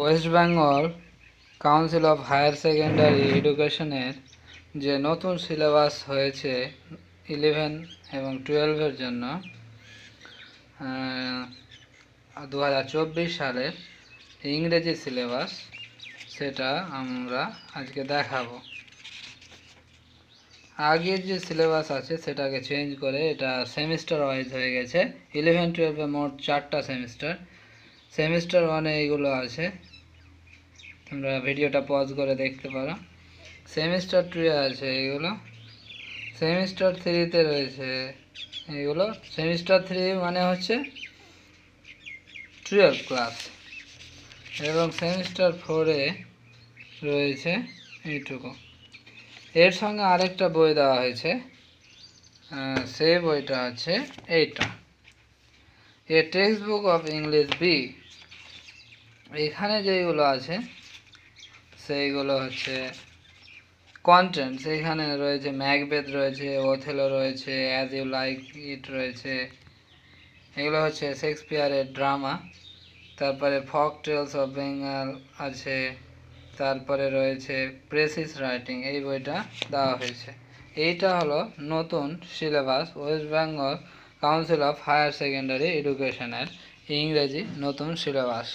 West Bengal council of higher secondary এডুকেশনের যে নতুন সিলেবাস হয়েছে ইলেভেন এবং টুয়েলভের জন্য দু সালের ইংরেজি সিলেবাস সেটা আমরা আজকে দেখাবো আগের যে সিলেবাস আছে সেটাকে চেঞ্জ করে এটা সেমিস্টার ওয়াইজ হয়ে গেছে ইলেভেন টুয়েলভে মোট চারটা সেমিস্টার সেমিস্টার ওয়ানে এগুলো আছে তোমরা ভিডিওটা পজ করে দেখতে পারো সেমিস্টার টুয়ে আছে এগুলো সেমিস্টার থ্রিতে রয়েছে এগুলো সেমিস্টার থ্রি মানে হচ্ছে টুয়েলভ ক্লাস এবং সেমিস্টার ফোরে রয়েছে এইটুকু এর সঙ্গে আরেকটা বই দেওয়া হয়েছে সেই বইটা আছে এইটা a textbook of English B এখানে যেগুলো আছে সেইগুলো হচ্ছে কন্টেন্টস এখানে রয়েছে ম্যাকবেথ রয়েছে ওথেলো রয়েছে অ্যাজ ইউ লাইক ইট রয়েছে এগুলো হচ্ছে শেক্সপিয়ারের ড্রামা তারপরে ফক টেলস অফ বেঙ্গল আছে তারপরে রয়েছে প্রেসিস রাইটিং এই বইটা দেওয়া হয়েছে এইটা হলো নতুন syllabus West Bengal council of higher secondary এডুকেশনের ইংরেজি নতুন সিলেবাস